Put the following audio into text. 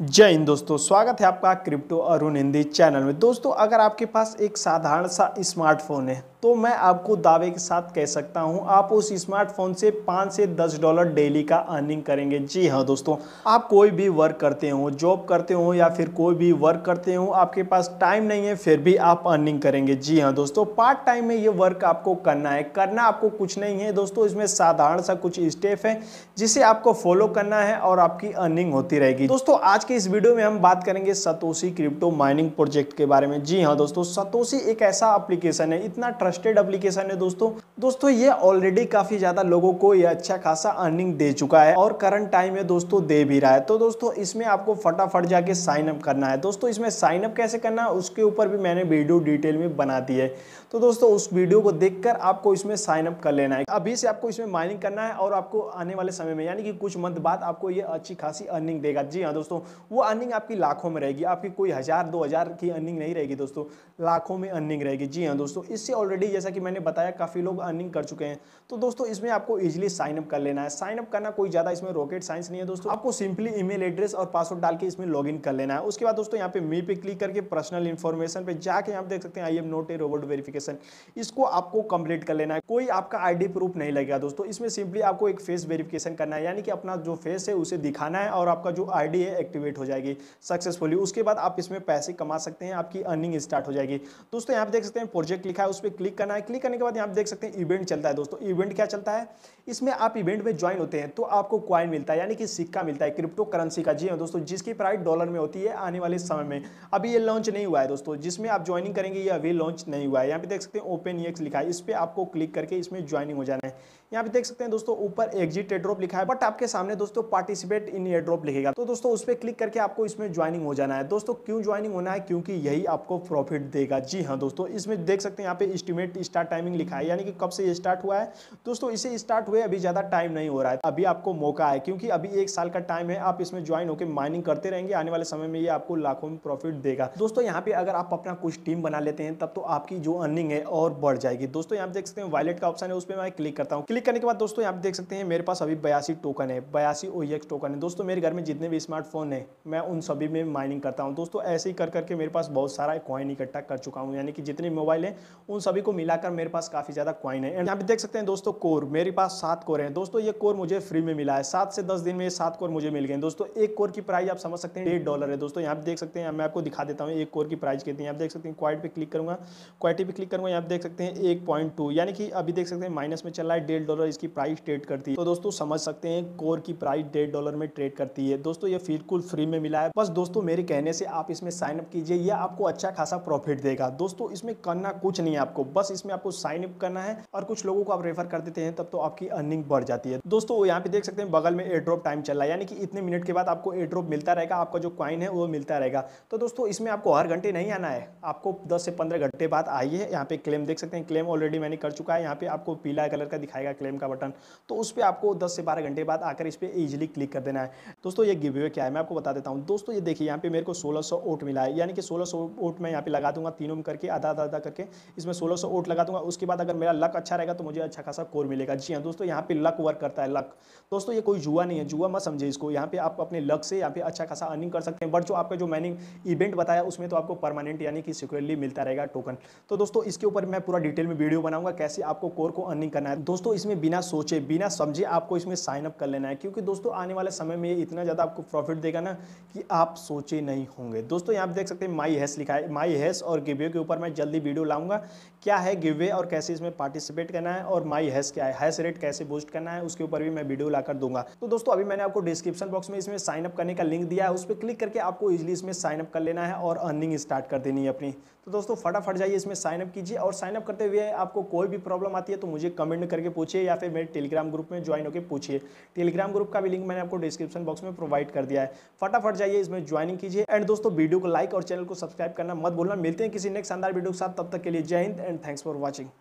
जय हिंद दोस्तों स्वागत है आपका क्रिप्टो अरुण हिंदी चैनल में दोस्तों अगर आपके पास एक साधारण सा स्मार्टफोन है तो मैं आपको दावे के साथ कह सकता हूं आप उस स्मार्टफोन से पाँच से दस डॉलर डेली का अर्निंग करेंगे जी हाँ दोस्तों आप कोई भी वर्क करते हो जॉब करते हो या फिर कोई भी वर्क करते हो आपके पास टाइम नहीं है फिर भी आप अर्निंग करेंगे जी हाँ दोस्तों पार्ट टाइम में ये वर्क आपको करना है करना आपको कुछ नहीं है दोस्तों इसमें साधारण सा कुछ स्टेप है जिसे आपको फॉलो करना है और आपकी अर्निंग होती रहेगी दोस्तों आज के इस वीडियो में हम बात करेंगे सतोशी क्रिप्टो माइनिंग प्रोजेक्ट के बारे में जी हाँ दोस्तों सतोशी एक ऐसा एप्लीकेशन है इतना ट्रस्टेड एप्लीकेशन है दोस्तों दोस्तों ये ऑलरेडी काफी ज्यादा लोगों को ये अच्छा खासा अर्निंग दे चुका है और करंट टाइम में दोस्तों दे भी रहा है तो दोस्तों इसमें आपको फटाफट जाके साइन अप करना है दोस्तों इसमें साइन अप कैसे करना है उसके ऊपर भी मैंने वीडियो डिटेल में बना दी है तो दोस्तों उस वीडियो को देख आपको इसमें साइन अप कर लेना है अभी से आपको इसमें माइनिंग करना है और आपको आने वाले समय में यानी कि कुछ मंथ बाद आपको ये अच्छी खासी अर्निंग देगा जी हाँ दोस्तों वो अर्निंग आपकी लाखों में रहेगी आपकी कोई हज़ार दो हज़ार की अर्निंग नहीं रहेगी दोस्तों लाखों में अर्निंग रहेगी जी हाँ दोस्तों इससे ऑलरेडी जैसा कि मैंने बताया काफ़ी लोग अर्निंग कर चुके हैं तो दोस्तों इसमें आपको ईजिली साइनअप कर लेना है साइनअप करना कोई ज़्यादा इसमें रॉकेट साइंस नहीं है दोस्तों आपको सिंपली ईमेल एड्रेस और पासवर्ड डाल के इसमें लॉग कर लेना है उसके बाद दोस्तों यहाँ पे मी पे क्लिक करके पर्सनल इन्फॉर्मेशन पर जाके यहाँ देख सकते हैं I am not a robot verification इसको आपको कंप्लीट कर लेना है कोई आपका आईडी प्रूफ नहीं लगेगा दोस्तों इसमें सिंपली आपको एक फेस वेरिफिकेशन करना है यानी कि अपना जो फेस है उसे दिखाना है और आपका जो आईडी है एक्टिवेट एक्टिवेट हो जाएगी सक्सेसफुली उसके बाद आप इसमें पैसे कमा सकते हैं आपकी अर्निंग स्टार्ट हो जाएगी दोस्तों यहाँ पे देख सकते हैं प्रोजेक्ट लिखा है उस पर क्लिक करना है क्लिक करने के बाद यहाँ पे देख सकते हैं इवेंट चलता है दोस्तों इवेंट क्या चलता है इसमें आप इवेंट में ज्वाइन होते हैं तो आपको क्वाइन मिलता है यानी कि सिक्का मिलता है क्रिप्टो करेंसी का जी हाँ दोस्तों जिसकी प्राइस डॉलर में होती है आने वाले समय में अभी ये लॉन्च नहीं हुआ है दोस्तों जिसमें आप ज्वाइनिंग करेंगे ये अभी लॉन्च नहीं हुआ है यहाँ पे देख सकते हैं ओपन एक्स लिखा है इस पर आपको क्लिक करके इसमें ज्वाइनिंग हो जाना है यहाँ पे देख सकते हैं दोस्तों ऊपर एग्जिट एड्रॉप लिखा है बट आपके सामने दोस्तों पार्टिसिपेट इन एड्रॉप लिखेगा तो दोस्तों उस पर क्लिक करके आपको इसमें ज्वाइनिंग हो जाना है दोस्तों क्यों ज्वाइनिंग होना है क्योंकि यही आपको प्रॉफिट देगा जी हाँ दोस्तों इसमें देख सकते हैं यहाँ पे इस्टीमेट स्टार्ट टाइमिंग लिखा है यानी कि कब से ये स्टार्ट हुआ है दोस्तों इसे स्टार्ट हुए अभी ज़्यादा टाइम नहीं हो रहा है अभी आपको मौका है क्योंकि अभी एक साल का टाइम है आप इसमें ज्वाइन होकर माइनिंग करते रहेंगे आने वाले समय में ये आपको लाखों में प्रॉफिट देगा दोस्तों यहाँ पे अगर आप अपना कुछ टीम बना लेते हैं तब तो आपकी जो अर्निंग है और बढ़ जाएगी दोस्तों यहाँ देख सकते हैं वॉलेट का ऑप्शन है उस पर मैं क्लिक करता हूँ क्लिक करने के बाद दोस्तों यहाँ देख सकते हैं मेरे पास अभी बयासी टोकन है बयासी ओ टोकन e है दोस्तों मेरे घर में जितने भी स्मार्टफोन है में मैं उन सभी में माइनिंग करता हूँ दोस्तों ऐसे ही कर करके मेरे पास बहुत सारा कॉइन इकट्ठा कर चुका हूँ यानी कि जितने मोबाइल हैं उन सभी को मिलाकर मेरे पास काफ़ी ज़्यादा कॉइन है यहाँ पे देख सकते हैं दोस्तों कोर मेरे पास सात कोर हैं दोस्तों ये कोर मुझे फ्री में मिला है सात से दस दिन में ये सात कोर मुझे मिल गए दोस्तों एक कोर की प्राइस आप समझ सकते हैं डेढ़ डॉलर है दोस्तों यहाँ पर देख सकते हैं मैं आपको दिखा देता हूँ एक कोर की प्राइस कितनी है आप देख सकते हैं क्वाइट पर क्लिक करूँगा क्वाइटी पर क्लिक करूँगा यहाँ देख सकते हैं एक यानी कि अभी देख सकते हैं माइनस में चल रहा है डेढ़ डॉलर इसकी प्राइस ट्रेड करती है तो दोस्तों समझ सकते हैं कोर की प्राइस डेढ़ डॉलर में ट्रेड करती है दोस्तों ये बिल्कुल फ्री में मिला है बस दोस्तों मेरे कहने से आप इसमें साइन अप कीजिए यह आपको अच्छा खासा प्रॉफिट देगा दोस्तों इसमें करना कुछ नहीं है आपको बस इसमें आपको अप करना है और कुछ लोगों को आप रेफर कर देते हैं तब तो आपकी अर्निंग बढ़ जाती है दोस्तों यहाँ पे देख सकते हैं बगल में एयर ड्रॉप टाइम चल रहा है यानी कि इतने मिनट के बाद आपको एयर ड्रॉप मिलता रहेगा आपका जो क्वाइन है वो मिलता रहेगा तो दोस्तों इसमें आपको हर घंटे नहीं आना है आपको दस से पंद्रह घंटे बाद आइए यहाँ पे क्लेम देख सकते हैं क्लेम ऑलरेडी मैंने कर चुका है यहाँ पे आपको पीला कलर का दिखाएगा क्लेम का बटन तो उस पर आपको दस से बारह घंटे बाद आकर इस पर ईजिली क्लिक कर देना है दोस्तों ये गिवे क्या है मैं आपको बता देता हूँ दोस्तों ये देखिए यहाँ पे मेरे को 1600 सौ ओट मिला है यानी कि 1600 सौ ओट मैं यहाँ पे लगा दूंगा तीनों में करके आधा आधा आधा करके इसमें 1600 सौ ओट लगा दूंगा उसके बाद अगर मेरा लक अच्छा रहेगा तो मुझे अच्छा खासा कोर मिलेगा जी हाँ दोस्तों यहाँ पे लक वर्क करता है लक दोस्तों ये कोई जुआ नहीं है जुआ मत समझे इसको यहाँ पे आप अपने लक से यहाँ पे अच्छा खासा अर्निंग कर सकते हैं बट जो आपका जो मैंने इवेंट बताया उसमें तो आपको परमानेंट यानी कि सिक्योरली मिलता रहेगा टोकन तो दोस्तों इसके ऊपर मैं पूरा डिटेल में वीडियो बनाऊंगा कैसे आपको कोर को अर्निंग करना है दोस्तों इसमें बिना सोचे बिना समझे आपको इसमें साइनअप कर लेना है क्योंकि दोस्तों आने वाले समय में इतना ज़्यादा आपको प्रॉफिट देगा ना कि आप सोचे नहीं होंगे दोस्तों यहाँ पर देख सकते हैं माई हैस लिखा है माई हैस और गिवे के ऊपर मैं जल्दी वीडियो लाऊंगा क्या है गिवे और कैसे इसमें पार्टिसिपेट करना है और माई हैस क्या है हैस रेट कैसे बूस्ट करना है उसके ऊपर भी मैं वीडियो ला दूंगा तो दोस्तों अभी मैंने आपको डिस्क्रिप्शन बॉक्स में इसमें साइनअप करने का लिंक दिया है उस पर क्लिक करके आपको इजिली इसमें साइनअप कर लेना है और अर्निंग स्टार्ट कर देनी है अपनी तो दोस्तों फटाफट जाइए इसमें साइनअप कीजिए और साइनअप करते हुए आपको कोई भी प्रॉब्लम आती है तो मुझे कमेंट करके पूछिए या फिर मेरे टेलीग्राम ग्रुप में ज्वाइन होकर पूछिए टेलीग्राम ग्रुप का भी लिंक मैंने आपको डिस्क्रिप्शन बॉक्स में प्रोवाइड कर दिया है फटाफट जाइए इसमें ज्वाइनिंग कीजिए एंड दोस्तों वीडियो को लाइक और चैनल को सब्सक्राइब करना मत भूलना मिलते हैं किसी नेक्स्ट शानदार वीडियो के साथ तब तक के लिए जय हिंद एंड थैंक्स फॉर वॉचिंग